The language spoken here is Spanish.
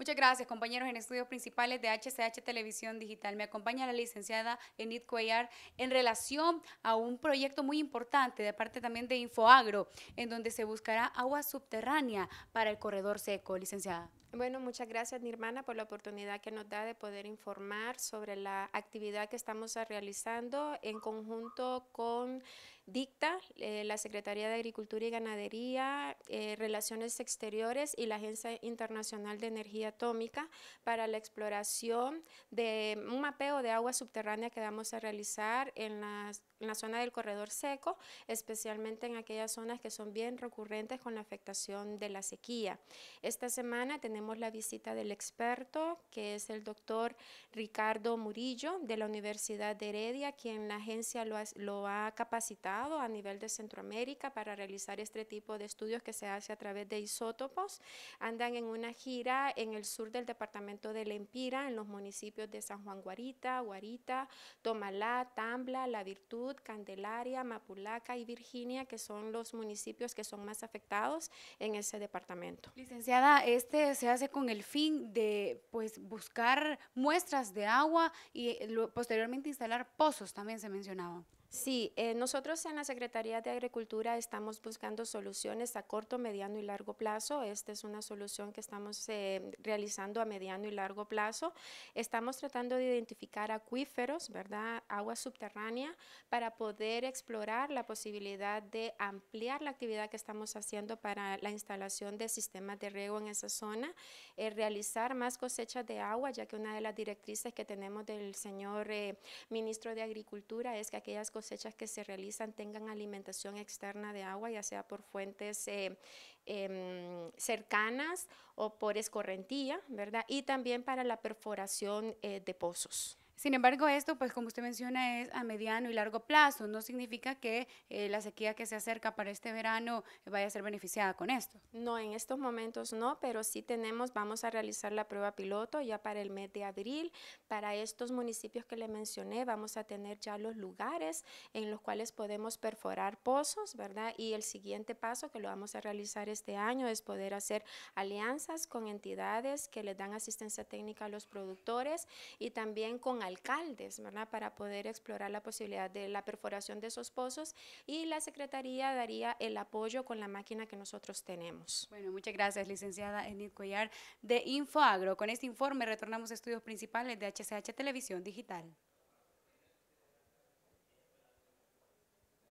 Muchas gracias, compañeros en estudios principales de HCH Televisión Digital. Me acompaña la licenciada Enid Cuellar en relación a un proyecto muy importante de parte también de Infoagro, en donde se buscará agua subterránea para el corredor seco, licenciada. Bueno, muchas gracias, hermana, por la oportunidad que nos da de poder informar sobre la actividad que estamos realizando en conjunto con dicta eh, la Secretaría de Agricultura y Ganadería, eh, Relaciones Exteriores y la Agencia Internacional de Energía Atómica para la exploración de un mapeo de agua subterránea que vamos a realizar en, la zona del corredor seco, especialmente en aquellas zonas que son bien recurrentes con la afectación de la sequía. Esta semana tenemos la visita del experto, que es el doctor Ricardo Murillo de la Universidad de Heredia, quien la agencia lo ha, lo ha capacitado a nivel de Centroamérica para realizar este tipo de estudios que se hace a través de isótopos. Andan en una gira en el sur del departamento de Lempira, en los municipios de San Juan Guarita, Guarita, Tomalá, Tambla, La Virtud, Candelaria, Mapulaca y Virginia, que son los municipios que son más afectados en ese departamento. Licenciada, este se hace con el fin de pues buscar muestras de agua y eh, posteriormente instalar pozos, también se mencionaba. Sí, eh, nosotros en la Secretaría de Agricultura estamos buscando soluciones a corto, mediano y largo plazo. Esta es una solución que estamos eh, realizando a mediano y largo plazo. Estamos tratando de identificar acuíferos, ¿verdad? Agua subterránea, para poder explorar la posibilidad de ampliar la actividad que estamos haciendo para la instalación de sistemas de riego en esa zona, eh, realizar más cosechas de agua, ya que una de las directrices que tenemos del señor ministro de Agricultura es que aquellas cosechas cosechas que se realizan tengan alimentación externa de agua, ya sea por fuentes eh, em, cercanas o por escorrentía, ¿verdad? Y también para la perforación eh, de pozos. Sin embargo, esto, pues como usted menciona, es a mediano y largo plazo. No significa que eh, la sequía que se acerca para este verano vaya a ser beneficiada con esto. No, en estos momentos no, pero sí tenemos, vamos a realizar la prueba piloto ya para el mes de abril. Para estos municipios que le mencioné, vamos a tener ya los lugares en los cuales podemos perforar pozos, ¿verdad? Y el siguiente paso que lo vamos a realizar este año es poder hacer alianzas con entidades que le dan asistencia técnica a los productores y también con alcaldes, ¿verdad? Para poder explorar la posibilidad de la perforación de esos pozos y la Secretaría daría el apoyo con la máquina que nosotros tenemos. Bueno, muchas gracias, licenciada Enid Collar de InfoAgro. Con este informe retornamos a estudios principales de HCH Televisión Digital.